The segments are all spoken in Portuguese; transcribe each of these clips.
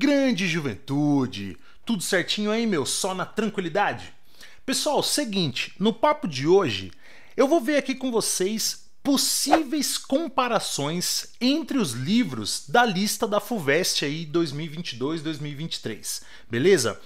Grande juventude! Tudo certinho aí, meu? Só na tranquilidade? Pessoal, seguinte, no papo de hoje eu vou ver aqui com vocês possíveis comparações entre os livros da lista da FUVEST aí 2022-2023, beleza?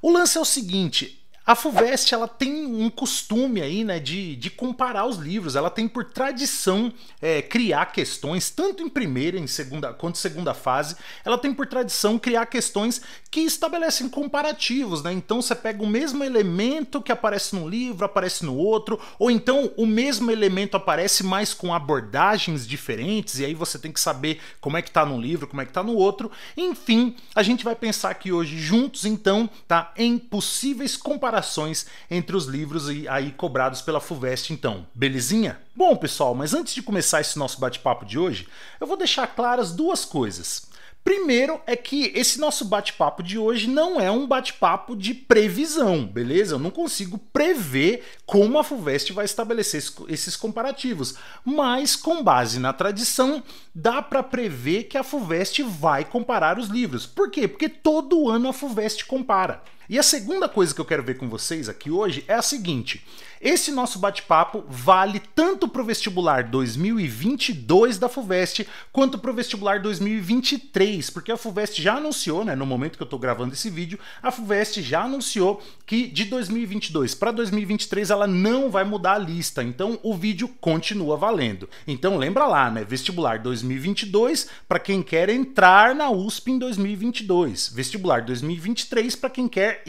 O lance é o seguinte, a FUVEST ela tem um costume aí, né, de, de comparar os livros. Ela tem por tradição é, criar questões, tanto em primeira em segunda, quanto segunda fase. Ela tem por tradição criar questões que estabelecem comparativos, né? Então você pega o mesmo elemento que aparece num livro, aparece no outro, ou então o mesmo elemento aparece, mas com abordagens diferentes, e aí você tem que saber como é que tá num livro, como é que tá no outro. Enfim, a gente vai pensar aqui hoje juntos, então, tá? Em possíveis comparativos comparações entre os livros e aí cobrados pela FUVEST, então, belezinha? Bom, pessoal, mas antes de começar esse nosso bate-papo de hoje, eu vou deixar claras duas coisas. Primeiro é que esse nosso bate-papo de hoje não é um bate-papo de previsão, beleza? Eu não consigo prever como a FUVEST vai estabelecer esses comparativos, mas com base na tradição, dá para prever que a FUVEST vai comparar os livros. Por quê? Porque todo ano a FUVEST compara. E a segunda coisa que eu quero ver com vocês aqui hoje é a seguinte: esse nosso bate-papo vale tanto para o vestibular 2022 da FUVEST quanto para o vestibular 2023, porque a FUVEST já anunciou, né, no momento que eu estou gravando esse vídeo, a FUVEST já anunciou que de 2022 para 2023 ela não vai mudar a lista, então o vídeo continua valendo. Então lembra lá, né, vestibular 2022 para quem quer entrar na USP em 2022, vestibular 2023 para quem quer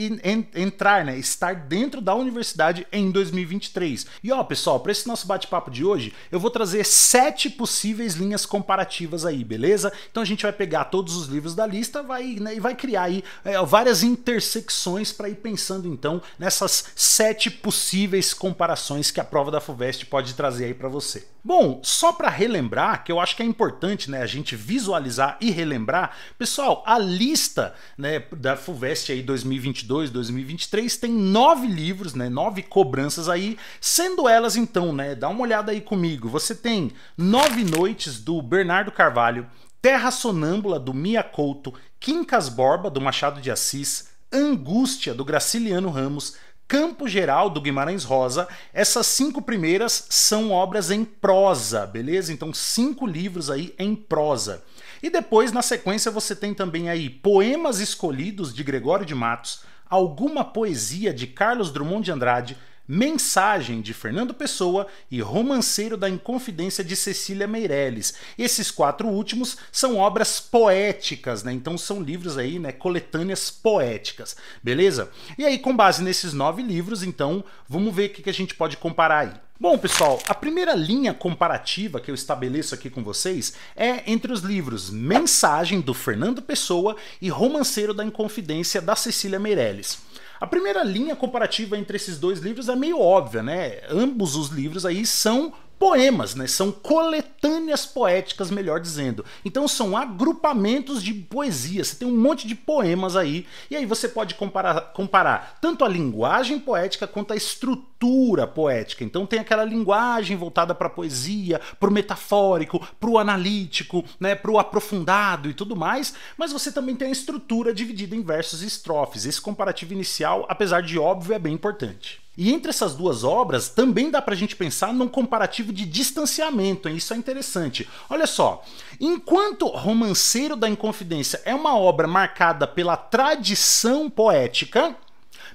entrar, né, estar dentro da universidade em 2022. 2023. E ó, pessoal, para esse nosso bate-papo de hoje, eu vou trazer sete possíveis linhas comparativas aí, beleza? Então a gente vai pegar todos os livros da lista vai, né, e vai criar aí é, várias intersecções para ir pensando então nessas sete possíveis comparações que a prova da FUVEST pode trazer aí para você. Bom, só para relembrar, que eu acho que é importante né, a gente visualizar e relembrar, pessoal, a lista né, da FUVEST aí 2022, 2023 tem nove livros, né, nove cobranças aí, sendo elas então, né, dá uma olhada aí comigo, você tem Nove Noites do Bernardo Carvalho, Terra Sonâmbula do Mia Couto, Quincas Borba do Machado de Assis, Angústia do Graciliano Ramos, Campo Geral, do Guimarães Rosa, essas cinco primeiras são obras em prosa, beleza? Então, cinco livros aí em prosa. E depois, na sequência, você tem também aí Poemas Escolhidos, de Gregório de Matos, Alguma Poesia, de Carlos Drummond de Andrade, Mensagem de Fernando Pessoa e Romanceiro da Inconfidência de Cecília Meirelles. Esses quatro últimos são obras poéticas, né? Então são livros aí, né, coletâneas poéticas, beleza? E aí com base nesses nove livros, então, vamos ver o que a gente pode comparar aí. Bom, pessoal, a primeira linha comparativa que eu estabeleço aqui com vocês é entre os livros Mensagem, do Fernando Pessoa, e Romanceiro da Inconfidência, da Cecília Meirelles. A primeira linha comparativa entre esses dois livros é meio óbvia, né? Ambos os livros aí são poemas, né? São coletâneas coletâneas poéticas, melhor dizendo. Então são agrupamentos de poesia. Você tem um monte de poemas aí, e aí você pode comparar, comparar tanto a linguagem poética quanto a estrutura poética. Então tem aquela linguagem voltada para a poesia, para o metafórico, para o analítico, né, para o aprofundado e tudo mais, mas você também tem a estrutura dividida em versos e estrofes. Esse comparativo inicial, apesar de óbvio, é bem importante. E entre essas duas obras, também dá para a gente pensar num comparativo de distanciamento, hein? isso é interessante interessante. Olha só, enquanto Romanceiro da Inconfidência é uma obra marcada pela tradição poética,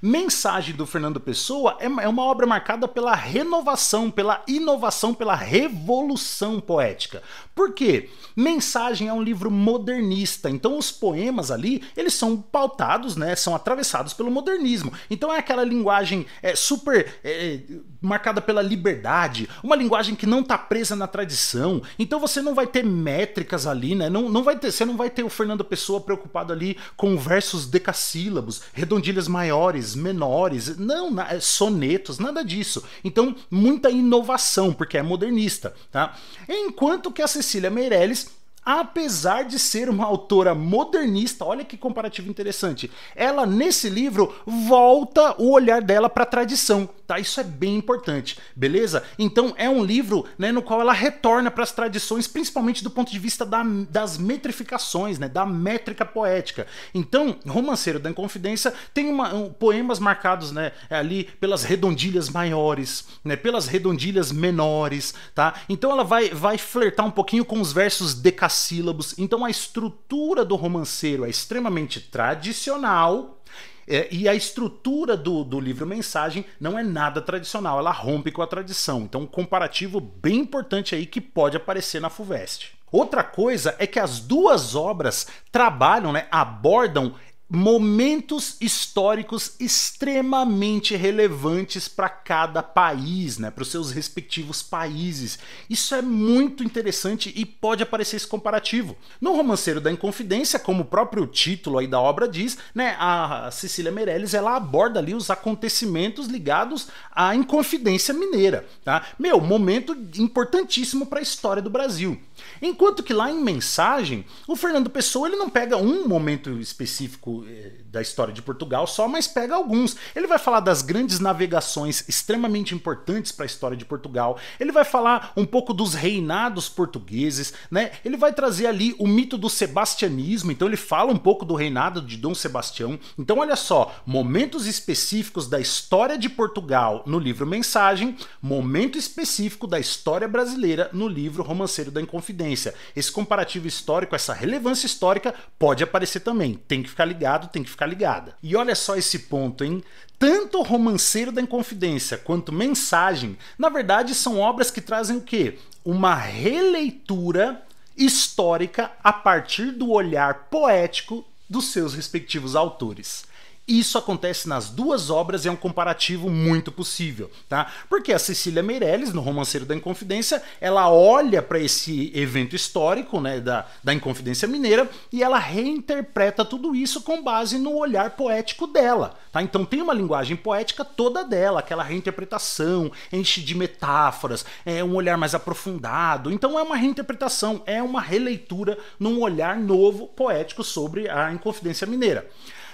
Mensagem do Fernando Pessoa é, é uma obra marcada pela renovação, pela inovação, pela revolução poética. Por quê? Mensagem é um livro modernista, então os poemas ali, eles são pautados, né, são atravessados pelo modernismo. Então é aquela linguagem é, super... É, é marcada pela liberdade, uma linguagem que não tá presa na tradição. Então você não vai ter métricas ali, né? Não, não vai ter, você não vai ter o Fernando Pessoa preocupado ali com versos decassílabos, redondilhas maiores, menores, não, é sonetos, nada disso. Então, muita inovação, porque é modernista, tá? Enquanto que a Cecília Meirelles apesar de ser uma autora modernista, olha que comparativo interessante. Ela nesse livro volta o olhar dela para a tradição, tá? Isso é bem importante, beleza? Então é um livro, né, no qual ela retorna para as tradições, principalmente do ponto de vista da, das metrificações, né, da métrica poética. Então, Romanceiro da Inconfidência tem uma, um, poemas marcados, né, ali pelas redondilhas maiores, né, pelas redondilhas menores, tá? Então ela vai vai flertar um pouquinho com os versos decassados sílabos. Então a estrutura do romanceiro é extremamente tradicional. É, e a estrutura do, do livro Mensagem não é nada tradicional, ela rompe com a tradição. Então, um comparativo bem importante aí que pode aparecer na FUVEST. Outra coisa é que as duas obras trabalham, né, abordam momentos históricos extremamente relevantes para cada país, né, para os seus respectivos países. Isso é muito interessante e pode aparecer esse comparativo. No Romanceiro da Inconfidência, como o próprio título aí da obra diz, né, a Cecília Meirelles ela aborda ali os acontecimentos ligados à Inconfidência Mineira, tá? Meu, momento importantíssimo para a história do Brasil. Enquanto que lá em mensagem, o Fernando Pessoa ele não pega um momento específico eh, da história de Portugal só, mas pega alguns. Ele vai falar das grandes navegações extremamente importantes para a história de Portugal. Ele vai falar um pouco dos reinados portugueses, né? Ele vai trazer ali o mito do sebastianismo, então ele fala um pouco do reinado de Dom Sebastião. Então olha só, momentos específicos da história de Portugal no livro Mensagem, momento específico da história brasileira no livro Romanceiro da Inconfidência. Esse comparativo histórico, essa relevância histórica pode aparecer também. Tem que ficar ligado, tem que ficar ficar tá ligada. E olha só esse ponto, hein? Tanto Romanceiro da Inconfidência quanto Mensagem, na verdade, são obras que trazem o quê? Uma releitura histórica a partir do olhar poético dos seus respectivos autores. Isso acontece nas duas obras e é um comparativo muito possível, tá? Porque a Cecília Meirelles, no Romanceiro da Inconfidência, ela olha para esse evento histórico, né, da, da Inconfidência Mineira, e ela reinterpreta tudo isso com base no olhar poético dela, tá? Então tem uma linguagem poética toda dela, aquela reinterpretação, enche de metáforas, é um olhar mais aprofundado. Então é uma reinterpretação, é uma releitura num olhar novo poético sobre a Inconfidência Mineira.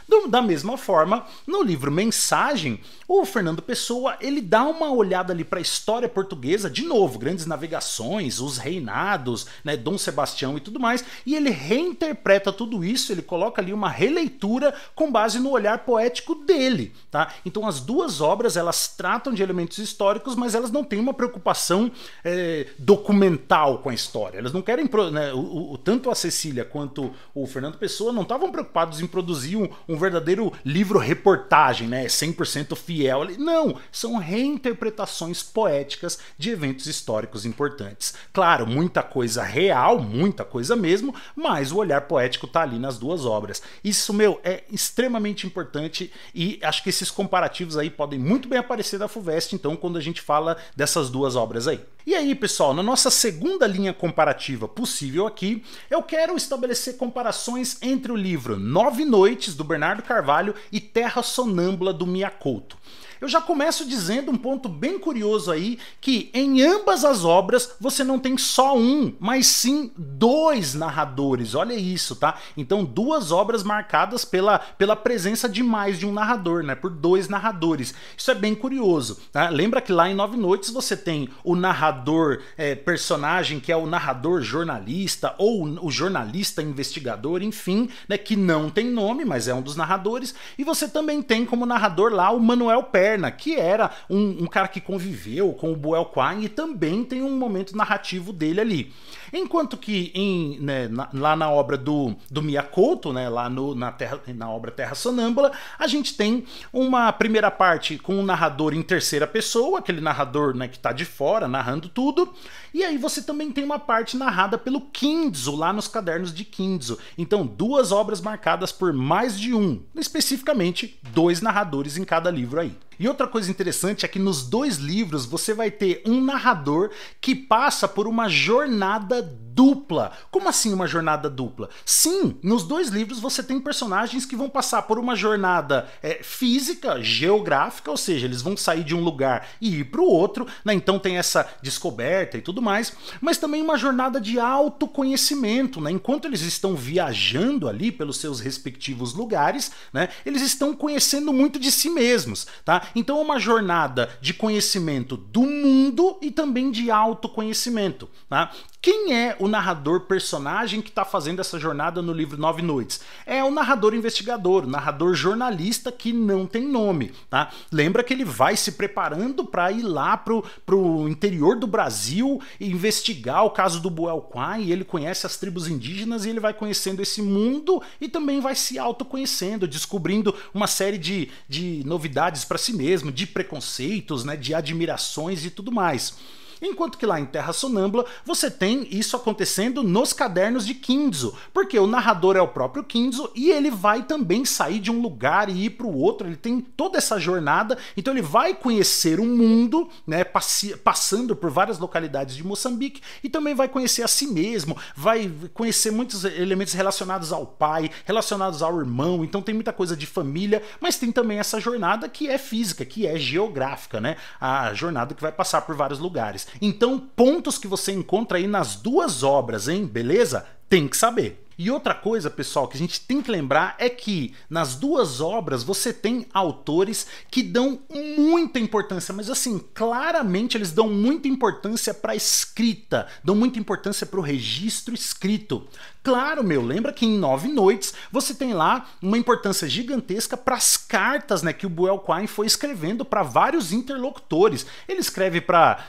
Do, da mesma forma, no livro Mensagem, o Fernando Pessoa ele dá uma olhada ali para a história portuguesa, de novo, grandes navegações, os reinados, né, Dom Sebastião e tudo mais, e ele reinterpreta tudo isso, ele coloca ali uma releitura com base no olhar poético dele, tá? Então as duas obras elas tratam de elementos históricos, mas elas não têm uma preocupação é, documental com a história. Elas não querem né, o, o, tanto a Cecília quanto o Fernando Pessoa não estavam preocupados em produzir um, um verdadeiro livro-reportagem, né? 100% é fiel. Não, são reinterpretações poéticas de eventos históricos importantes. Claro, muita coisa real, muita coisa mesmo, mas o olhar poético tá ali nas duas obras. Isso, meu, é extremamente importante e acho que esses comparativos aí podem muito bem aparecer da FUVEST, então, quando a gente fala dessas duas obras aí. E aí, pessoal, na nossa segunda linha comparativa possível aqui, eu quero estabelecer comparações entre o livro Nove Noites, do Bernardo Bernardo Carvalho e Terra Sonâmbula do Miyakoto. Eu já começo dizendo um ponto bem curioso aí, que em ambas as obras você não tem só um, mas sim dois narradores. Olha isso, tá? Então duas obras marcadas pela, pela presença de mais de um narrador, né? Por dois narradores. Isso é bem curioso. Tá? Lembra que lá em Nove Noites você tem o narrador é, personagem que é o narrador jornalista ou o jornalista investigador, enfim, né? Que não tem nome, mas é um dos narradores. E você também tem como narrador lá o Manuel Pérez Lanterna, que era um, um cara que conviveu com o Buell Quine e também tem um momento narrativo dele ali. Enquanto que em, né, na, lá na obra do, do Miyakoto, né, lá no, na, terra, na obra Terra Sonâmbula, a gente tem uma primeira parte com um narrador em terceira pessoa, aquele narrador né, que está de fora narrando tudo, e aí você também tem uma parte narrada pelo Kinzo, lá nos cadernos de Kinzo. Então, duas obras marcadas por mais de um, especificamente dois narradores em cada livro aí. E outra coisa interessante é que nos dois livros você vai ter um narrador que passa por uma jornada dupla. Como assim uma jornada dupla? Sim, nos dois livros você tem personagens que vão passar por uma jornada é, física, geográfica, ou seja, eles vão sair de um lugar e ir para o outro, né? Então tem essa descoberta e tudo mais, mas também uma jornada de autoconhecimento, né? Enquanto eles estão viajando ali pelos seus respectivos lugares, né? Eles estão conhecendo muito de si mesmos, tá? Então é uma jornada de conhecimento do mundo e também de autoconhecimento, tá? Quem é o narrador personagem que está fazendo essa jornada no livro Nove Noites? É o narrador investigador, o narrador jornalista que não tem nome, tá? Lembra que ele vai se preparando para ir lá pro, pro interior do Brasil e investigar o caso do Buelquai, e ele conhece as tribos indígenas e ele vai conhecendo esse mundo e também vai se autoconhecendo, descobrindo uma série de, de novidades para si mesmo, de preconceitos, né, de admirações e tudo mais. Enquanto que lá em Terra Sonâmbula, você tem isso acontecendo nos cadernos de Kinzo, porque o narrador é o próprio Kinzo e ele vai também sair de um lugar e ir para o outro, ele tem toda essa jornada, então ele vai conhecer o mundo, né, passando por várias localidades de Moçambique e também vai conhecer a si mesmo, vai conhecer muitos elementos relacionados ao pai, relacionados ao irmão, então tem muita coisa de família, mas tem também essa jornada que é física, que é geográfica, né? A jornada que vai passar por vários lugares. Então, pontos que você encontra aí nas duas obras, hein? Beleza? Tem que saber. E outra coisa, pessoal, que a gente tem que lembrar é que nas duas obras você tem autores que dão muita importância, mas assim, claramente eles dão muita importância para a escrita, dão muita importância para o registro escrito. Claro, meu, lembra que em Nove Noites você tem lá uma importância gigantesca para as cartas né, que o Buell Quine foi escrevendo para vários interlocutores. Ele escreve para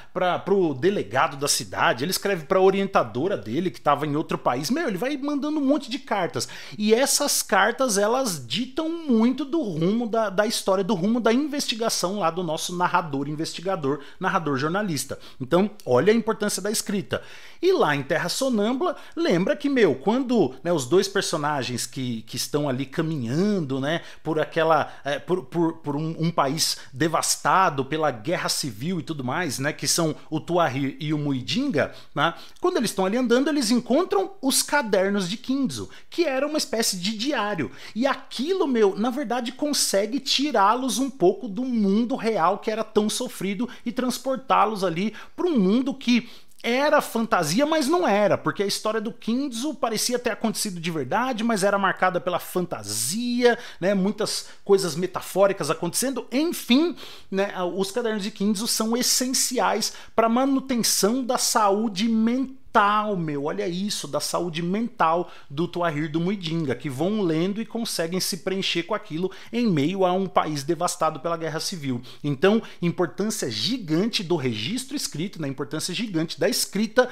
o delegado da cidade, ele escreve para a orientadora dele que estava em outro país. Meu, ele vai mandando um monte de cartas. E essas cartas, elas ditam muito do rumo da, da história, do rumo da investigação lá do nosso narrador, investigador, narrador jornalista. Então, olha a importância da escrita. E lá em Terra Sonâmbula, lembra que, meu, quando né, os dois personagens que, que estão ali caminhando né, por aquela. É, por, por, por um, um, país devastado pela guerra civil e tudo mais, né? Que são o Tuahir e o Muidinga, né, quando eles estão ali andando, eles encontram os cadernos de Kinzo, que era uma espécie de diário. E aquilo, meu, na verdade, consegue tirá-los um pouco do mundo real que era tão sofrido e transportá-los ali para um mundo que era fantasia, mas não era, porque a história do Kinzo parecia ter acontecido de verdade, mas era marcada pela fantasia, né? Muitas coisas metafóricas acontecendo. Enfim, né, os cadernos de Kinzo são essenciais para manutenção da saúde mental mental, meu. Olha isso, da saúde mental do Tuahir do Muidinga, que vão lendo e conseguem se preencher com aquilo em meio a um país devastado pela guerra civil. Então, importância gigante do registro escrito, né? importância gigante da escrita,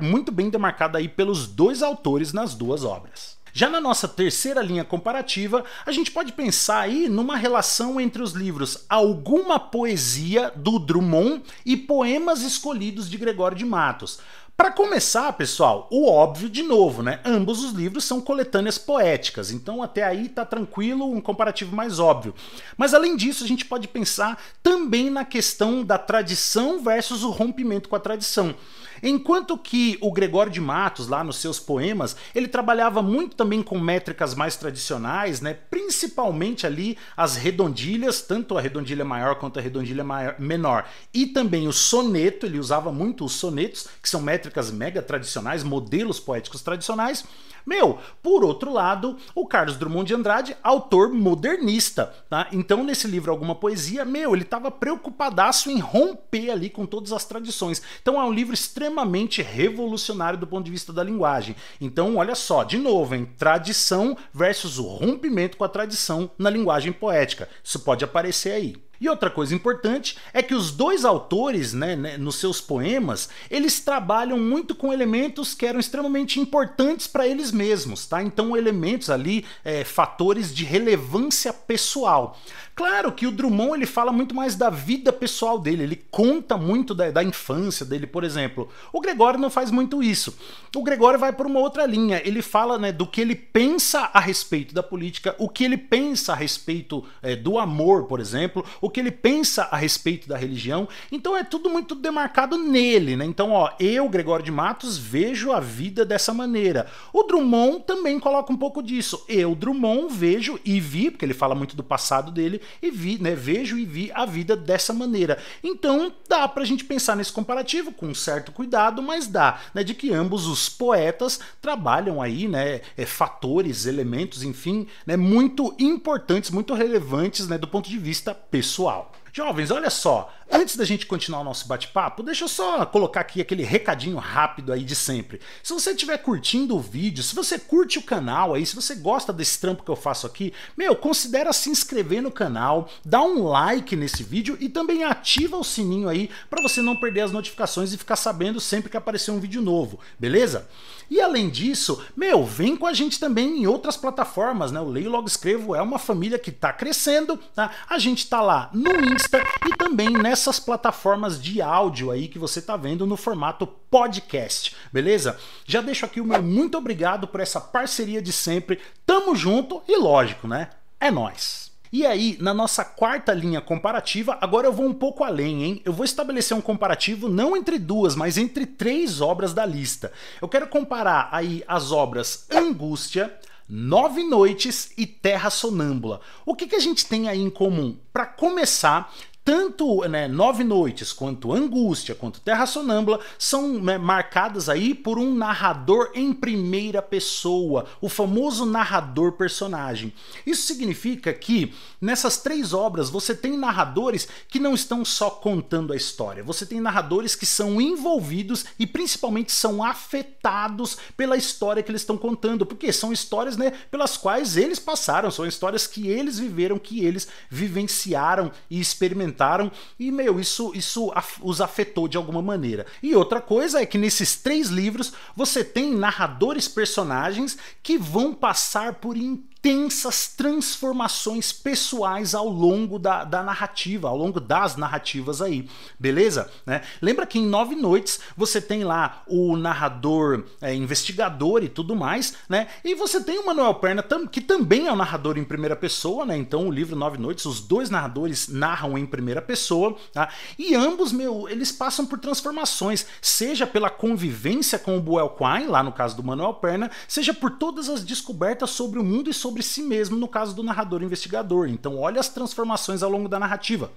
muito bem demarcada aí pelos dois autores nas duas obras. Já na nossa terceira linha comparativa, a gente pode pensar aí numa relação entre os livros Alguma Poesia do Drummond e Poemas Escolhidos de Gregório de Matos. Para começar, pessoal, o óbvio de novo, né? Ambos os livros são coletâneas poéticas, então até aí tá tranquilo, um comparativo mais óbvio. Mas além disso, a gente pode pensar também na questão da tradição versus o rompimento com a tradição. Enquanto que o Gregório de Matos, lá nos seus poemas, ele trabalhava muito também com métricas mais tradicionais, né? principalmente ali as redondilhas, tanto a redondilha maior quanto a redondilha maior, menor, e também o soneto, ele usava muito os sonetos, que são métricas mega tradicionais, modelos poéticos tradicionais. Meu, por outro lado, o Carlos Drummond de Andrade, autor modernista, tá? Então, nesse livro Alguma Poesia, meu, ele estava preocupadaço em romper ali com todas as tradições. Então, é um livro extremamente revolucionário do ponto de vista da linguagem. Então, olha só, de novo, em tradição versus o rompimento com a tradição na linguagem poética. Isso pode aparecer aí. E outra coisa importante é que os dois autores, né, né, nos seus poemas, eles trabalham muito com elementos que eram extremamente importantes para eles mesmos, tá? Então elementos ali, é, fatores de relevância pessoal. Claro que o Drummond ele fala muito mais da vida pessoal dele, ele conta muito da, da infância dele, por exemplo. O Gregório não faz muito isso. O Gregório vai por uma outra linha, ele fala né, do que ele pensa a respeito da política, o que ele pensa a respeito é, do amor, por exemplo, o que ele pensa a respeito da religião. Então é tudo muito demarcado nele, né? Então, ó, eu, Gregório de Matos, vejo a vida dessa maneira. O Drummond também coloca um pouco disso. Eu, Drummond, vejo e vi, porque ele fala muito do passado dele, e vi, né, vejo e vi a vida dessa maneira. Então dá para a gente pensar nesse comparativo com certo cuidado, mas dá, né, de que ambos os poetas trabalham aí, né, é, fatores, elementos, enfim, né, muito importantes, muito relevantes, né, do ponto de vista pessoal. Jovens, olha só, Antes da gente continuar o nosso bate-papo, deixa eu só colocar aqui aquele recadinho rápido aí de sempre. Se você estiver curtindo o vídeo, se você curte o canal aí, se você gosta desse trampo que eu faço aqui, meu, considera se inscrever no canal, dá um like nesse vídeo e também ativa o sininho aí para você não perder as notificações e ficar sabendo sempre que aparecer um vídeo novo, beleza? E além disso, meu, vem com a gente também em outras plataformas, né? O Leio Logo Escrevo é uma família que está crescendo, tá? A gente está lá no Insta e também nessa essas plataformas de áudio aí que você está vendo no formato podcast, beleza? Já deixo aqui o meu muito obrigado por essa parceria de sempre. Tamo junto e lógico, né? É nós. E aí, na nossa quarta linha comparativa, agora eu vou um pouco além, hein? Eu vou estabelecer um comparativo não entre duas, mas entre três obras da lista. Eu quero comparar aí as obras Angústia, Nove Noites e Terra Sonâmbula. O que, que a gente tem aí em comum? Para começar, tanto né, Nove Noites, quanto Angústia, quanto Terra Sonâmbula são né, marcadas aí por um narrador em primeira pessoa, o famoso narrador personagem. Isso significa que nessas três obras você tem narradores que não estão só contando a história, você tem narradores que são envolvidos e principalmente são afetados pela história que eles estão contando, porque são histórias né, pelas quais eles passaram, são histórias que eles viveram, que eles vivenciaram e experimentaram apresentaram e, meu, isso, isso os afetou de alguma maneira. E outra coisa é que nesses três livros você tem narradores personagens que vão passar por intensas transformações pessoais ao longo da, da narrativa, ao longo das narrativas aí, beleza? Né? Lembra que em Nove Noites você tem lá o narrador é, investigador e tudo mais, né? E você tem o Manuel Perna, que também é um narrador em primeira pessoa, né? Então o livro Nove Noites, os dois narradores narram em primeira pessoa, tá? E ambos, meu, eles passam por transformações, seja pela convivência com o Buell Quine, lá no caso do Manuel Perna, seja por todas as descobertas sobre o mundo e sobre sobre si mesmo no caso do narrador investigador. Então, olha as transformações ao longo da narrativa.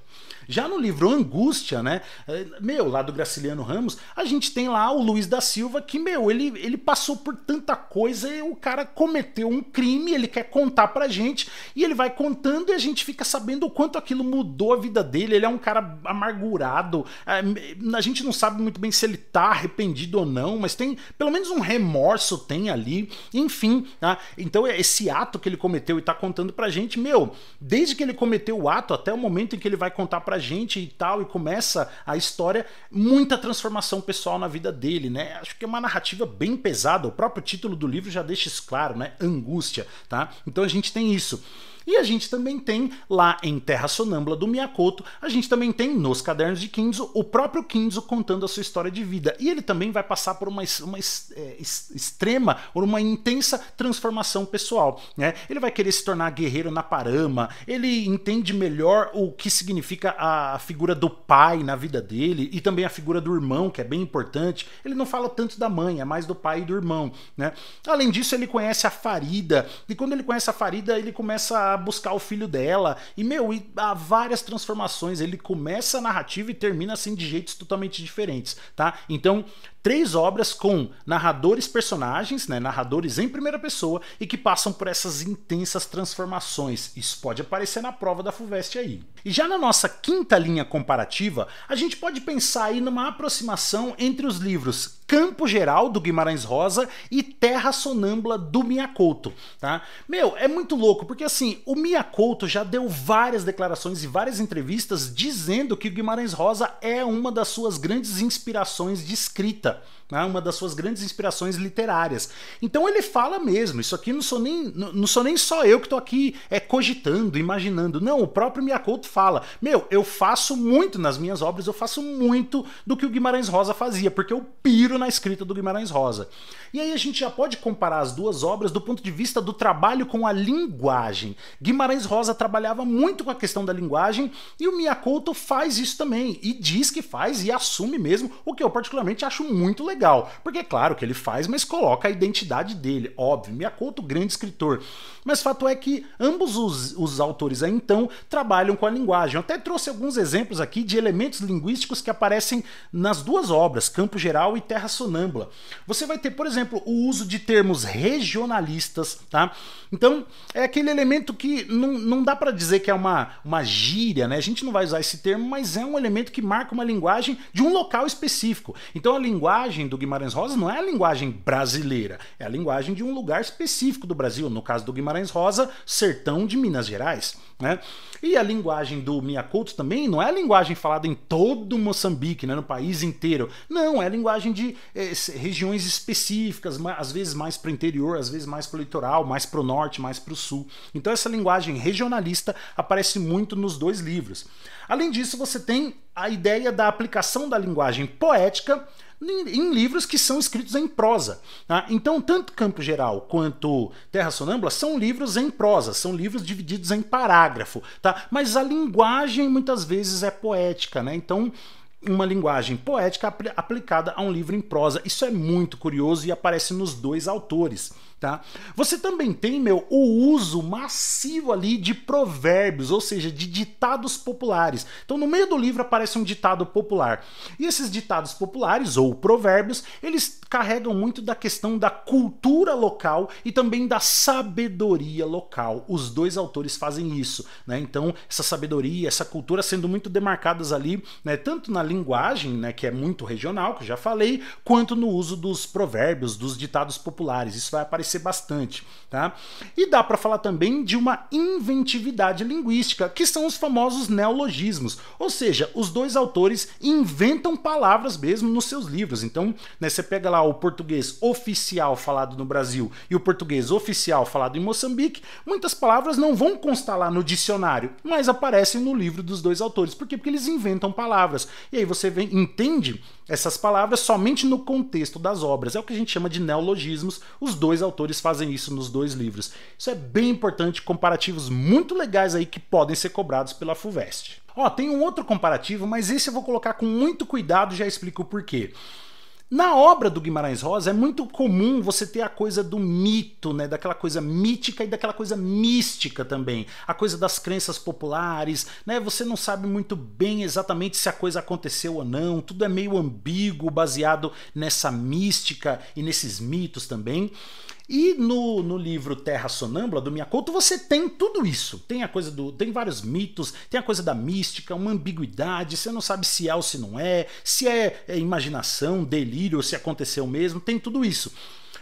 Já no livro Angústia, né? Eh, meu, lá do Graciliano Ramos, a gente tem lá o Luiz da Silva que, meu, ele, ele passou por tanta coisa e o cara cometeu um crime, ele quer contar pra gente e ele vai contando e a gente fica sabendo o quanto aquilo mudou a vida dele. Ele é um cara amargurado, eh, a gente não sabe muito bem se ele tá arrependido ou não, mas tem pelo menos um remorso tem ali, enfim, tá? Então é, esse ato que ele cometeu e tá contando pra gente, meu, desde que ele cometeu o ato até o momento em que ele vai contar pra pra gente e tal, e começa a história, muita transformação pessoal na vida dele, né? Acho que é uma narrativa bem pesada, o próprio título do livro já deixa isso claro, né? Angústia, tá? Então a gente tem isso. E a gente também tem lá em Terra Sonâmbula do Miyakoto, a gente também tem nos cadernos de Kinzo o próprio Kinzo contando a sua história de vida. E ele também vai passar por uma, uma é, extrema, por uma intensa transformação pessoal. Né? Ele vai querer se tornar guerreiro na parama, ele entende melhor o que significa a figura do pai na vida dele e também a figura do irmão, que é bem importante. Ele não fala tanto da mãe, é mais do pai e do irmão. Né? Além disso, ele conhece a Farida, e quando ele conhece a Farida, ele começa a para buscar o filho dela. E, meu, e há várias transformações. Ele começa a narrativa e termina assim de jeitos totalmente diferentes, tá? Então, três obras com narradores personagens, né, narradores em primeira pessoa e que passam por essas intensas transformações. Isso pode aparecer na prova da Fuvest aí. E já na nossa quinta linha comparativa, a gente pode pensar aí numa aproximação entre os livros Campo Geral do Guimarães Rosa e Terra Sonâmbula do Miyakoto, tá? Meu, é muito louco, porque assim, o Miyakoto já deu várias declarações e várias entrevistas dizendo que o Guimarães Rosa é uma das suas grandes inspirações de escrita né, uma das suas grandes inspirações literárias. Então ele fala mesmo, isso aqui não sou nem, não, não sou nem só eu que estou aqui é, cogitando, imaginando. Não, o próprio Miyakoto fala, meu, eu faço muito nas minhas obras, eu faço muito do que o Guimarães Rosa fazia, porque eu piro na escrita do Guimarães Rosa. E aí a gente já pode comparar as duas obras do ponto de vista do trabalho com a linguagem. Guimarães Rosa trabalhava muito com a questão da linguagem e o Miyakoto faz isso também, e diz que faz e assume mesmo, o que eu particularmente acho muito legal legal. Porque é claro que ele faz, mas coloca a identidade dele, óbvio. me Miyakoto, grande escritor. Mas fato é que ambos os, os autores aí, então, trabalham com a linguagem. Eu até trouxe alguns exemplos aqui de elementos linguísticos que aparecem nas duas obras, Campo Geral e Terra Sonâmbula. Você vai ter, por exemplo, o uso de termos regionalistas, tá? Então, é aquele elemento que não, não dá para dizer que é uma, uma gíria, né? A gente não vai usar esse termo, mas é um elemento que marca uma linguagem de um local específico. Então, a linguagem linguagem do Guimarães Rosa não é a linguagem brasileira, é a linguagem de um lugar específico do Brasil, no caso do Guimarães Rosa, sertão de Minas Gerais. Né? E a linguagem do Miyakoto também não é a linguagem falada em todo Moçambique, né, no país inteiro. Não, é a linguagem de é, regiões específicas, às vezes mais para o interior, às vezes mais para o litoral, mais para o norte, mais para o sul. Então essa linguagem regionalista aparece muito nos dois livros. Além disso, você tem a ideia da aplicação da linguagem poética em livros que são escritos em prosa. Tá? Então, tanto Campo Geral quanto Terra Sonâmbula são livros em prosa, são livros divididos em parágrafo, tá? Mas a linguagem muitas vezes é poética, né? Então, uma linguagem poética apl aplicada a um livro em prosa. Isso é muito curioso e aparece nos dois autores tá? Você também tem, meu, o uso massivo ali de provérbios, ou seja, de ditados populares. Então, no meio do livro aparece um ditado popular. E esses ditados populares ou provérbios, eles carregam muito da questão da cultura local e também da sabedoria local. Os dois autores fazem isso, né? Então, essa sabedoria, essa cultura sendo muito demarcadas ali, né, tanto na linguagem, né, que é muito regional, que eu já falei, quanto no uso dos provérbios, dos ditados populares. Isso vai aparecer aparecer bastante, tá? E dá para falar também de uma inventividade linguística, que são os famosos neologismos, ou seja, os dois autores inventam palavras mesmo nos seus livros. Então, né, você pega lá o português oficial falado no Brasil e o português oficial falado em Moçambique, muitas palavras não vão constar lá no dicionário, mas aparecem no livro dos dois autores. Por quê? Porque eles inventam palavras. E aí você vem, entende essas palavras somente no contexto das obras. É o que a gente chama de neologismos. Os dois autores autores fazem isso nos dois livros. Isso é bem importante, comparativos muito legais aí que podem ser cobrados pela FUVEST. Ó, tem um outro comparativo, mas esse eu vou colocar com muito cuidado, já explico o porquê. Na obra do Guimarães Rosa é muito comum você ter a coisa do mito, né, daquela coisa mítica e daquela coisa mística também, a coisa das crenças populares, né? Você não sabe muito bem exatamente se a coisa aconteceu ou não, tudo é meio ambíguo, baseado nessa mística e nesses mitos também. E no, no livro Terra Sonâmbula, do Miyakoto, você tem tudo isso. Tem a coisa do. Tem vários mitos, tem a coisa da mística, uma ambiguidade, você não sabe se é ou se não é, se é, é imaginação, delírio delírio, se aconteceu mesmo, tem tudo isso.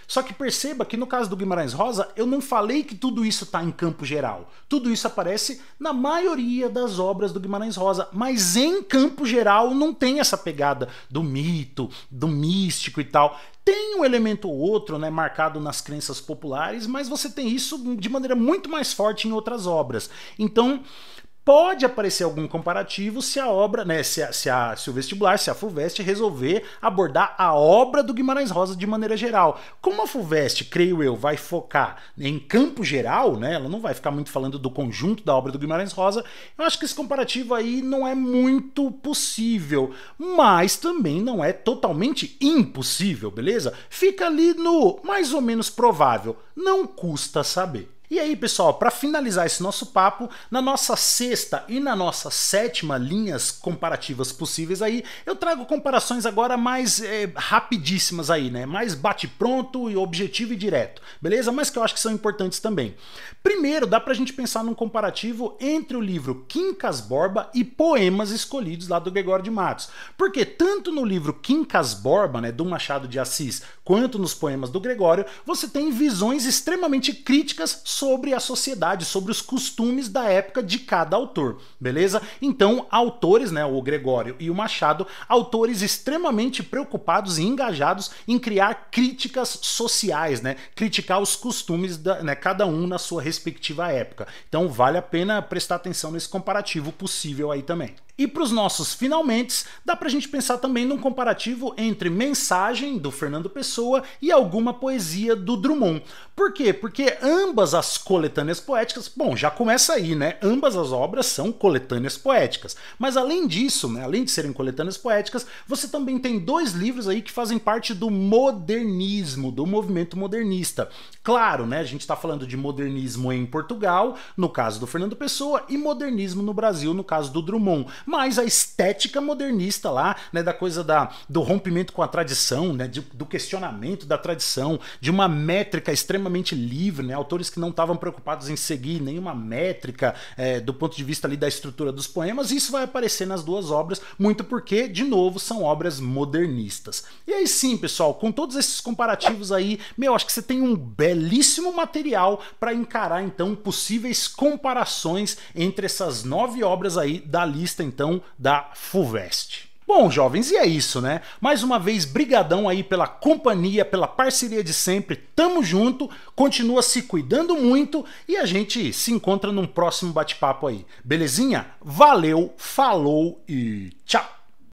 Só que perceba que no caso do Guimarães Rosa, eu não falei que tudo isso está em campo geral. Tudo isso aparece na maioria das obras do Guimarães Rosa, mas em campo geral não tem essa pegada do mito, do místico e tal. Tem um elemento ou outro, né, marcado nas crenças populares, mas você tem isso de maneira muito mais forte em outras obras. Então, Pode aparecer algum comparativo se a obra, né, se, a, se, a, se o vestibular, se a FUVEST resolver abordar a obra do Guimarães Rosa de maneira geral. Como a FUVEST, creio eu, vai focar em campo geral, né, ela não vai ficar muito falando do conjunto da obra do Guimarães Rosa, eu acho que esse comparativo aí não é muito possível, mas também não é totalmente impossível, beleza? Fica ali no mais ou menos provável, não custa saber. E aí, pessoal, para finalizar esse nosso papo, na nossa sexta e na nossa sétima linhas comparativas possíveis aí, eu trago comparações agora mais é, rapidíssimas aí, né? Mais bate-pronto e objetivo e direto, beleza? Mas que eu acho que são importantes também. Primeiro, dá pra gente pensar num comparativo entre o livro Quincas Borba e poemas escolhidos lá do Gregório de Matos. Porque tanto no livro Quincas Borba, né, do Machado de Assis, quanto nos poemas do Gregório, você tem visões extremamente críticas sobre a sociedade, sobre os costumes da época de cada autor, beleza? Então, autores, né, o Gregório e o Machado, autores extremamente preocupados e engajados em criar críticas sociais, né? Criticar os costumes da, né, cada um na sua respectiva época. Então, vale a pena prestar atenção nesse comparativo possível aí também. E para os nossos finalmente, dá para a gente pensar também num comparativo entre Mensagem, do Fernando Pessoa, e alguma poesia do Drummond. Por quê? Porque ambas as coletâneas poéticas, bom, já começa aí, né? Ambas as obras são coletâneas poéticas. Mas além disso, né, além de serem coletâneas poéticas, você também tem dois livros aí que fazem parte do modernismo, do movimento modernista. Claro, né? A gente está falando de modernismo em Portugal, no caso do Fernando Pessoa, e modernismo no Brasil, no caso do Drummond mas a estética modernista lá, né, da coisa da, do rompimento com a tradição, né, de, do questionamento da tradição, de uma métrica extremamente livre, né, autores que não estavam preocupados em seguir nenhuma métrica é, do ponto de vista ali da estrutura dos poemas, isso vai aparecer nas duas obras, muito porque, de novo, são obras modernistas. E aí sim, pessoal, com todos esses comparativos aí, meu, acho que você tem um belíssimo material para encarar então possíveis comparações entre essas nove obras aí da lista então da FUVEST. Bom, jovens, e é isso, né? Mais uma vez, brigadão aí pela companhia, pela parceria de sempre. Tamo junto, continua se cuidando muito e a gente se encontra num próximo bate-papo aí. Belezinha? Valeu, falou e tchau.